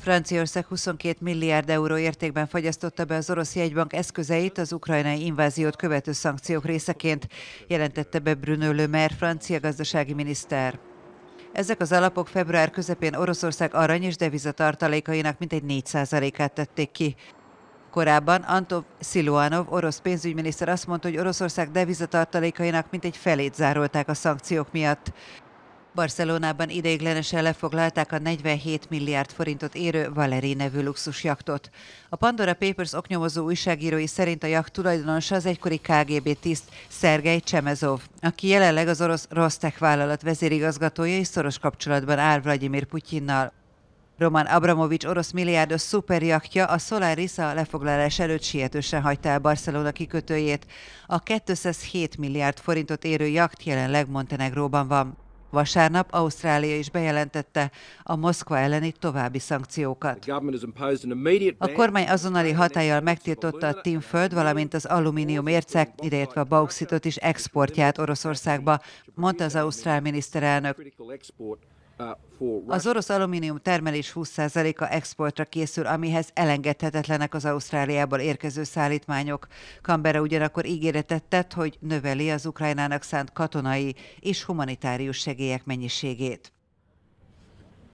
Franciaország 22 milliárd euró értékben fagyasztotta be az orosz jegybank eszközeit az ukrajnai inváziót követő szankciók részeként, jelentette be Bruno Le Maire, francia gazdasági miniszter. Ezek az alapok február közepén Oroszország arany és devizatartalékainak mintegy 4%-át tették ki. Korábban Antov Siluanov, orosz pénzügyminiszter azt mondta, hogy Oroszország devizatartalékainak mintegy felét zárolták a szankciók miatt. Barcelonában ideiglenesen lefoglalták a 47 milliárd forintot érő Valeri nevű luxusjaktot. A Pandora Papers oknyomozó újságírói szerint a jakt tulajdonosa az egykori KGB tiszt Szergej Csemezov, aki jelenleg az orosz Rostek vállalat vezérigazgatója és szoros kapcsolatban áll Vladimir Putyinnal. Roman Abramovics orosz milliárdos szuperjaktja a Solaris a lefoglalás előtt sietősen hagyta el Barcelona kikötőjét. A 207 milliárd forintot érő jakt jelenleg Montenegróban van. Vasárnap Ausztrália is bejelentette a Moszkva elleni további szankciókat. A kormány azonnali hatállyal megtiltotta a tinföld, valamint az alumínium ércek, ideértve a bauxitot is exportját Oroszországba, mondta az ausztrál miniszterelnök. Uh, az orosz alumínium termelés 20%-a exportra készül, amihez elengedhetetlenek az Ausztráliából érkező szállítmányok. Canberra ugyanakkor ígéretet tett, hogy növeli az Ukrajnának szánt katonai és humanitárius segélyek mennyiségét.